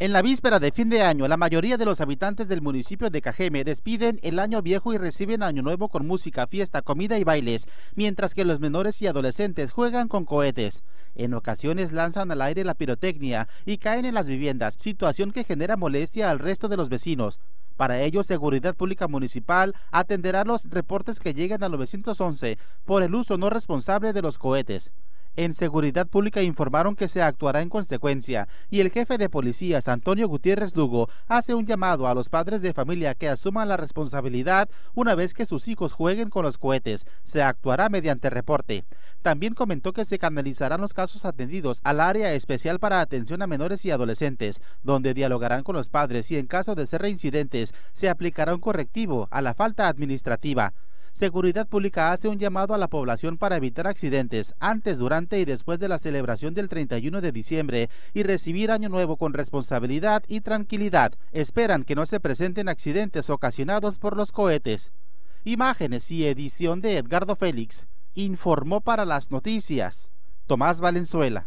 En la víspera de fin de año, la mayoría de los habitantes del municipio de Cajeme despiden el año viejo y reciben año nuevo con música, fiesta, comida y bailes, mientras que los menores y adolescentes juegan con cohetes. En ocasiones lanzan al aire la pirotecnia y caen en las viviendas, situación que genera molestia al resto de los vecinos. Para ello, Seguridad Pública Municipal atenderá los reportes que lleguen a 911 por el uso no responsable de los cohetes en Seguridad Pública informaron que se actuará en consecuencia y el jefe de policías, Antonio Gutiérrez Lugo, hace un llamado a los padres de familia que asuman la responsabilidad una vez que sus hijos jueguen con los cohetes. Se actuará mediante reporte. También comentó que se canalizarán los casos atendidos al área especial para atención a menores y adolescentes, donde dialogarán con los padres y en caso de ser reincidentes se aplicará un correctivo a la falta administrativa. Seguridad Pública hace un llamado a la población para evitar accidentes antes, durante y después de la celebración del 31 de diciembre y recibir Año Nuevo con responsabilidad y tranquilidad. Esperan que no se presenten accidentes ocasionados por los cohetes. Imágenes y edición de Edgardo Félix. Informó para las noticias Tomás Valenzuela.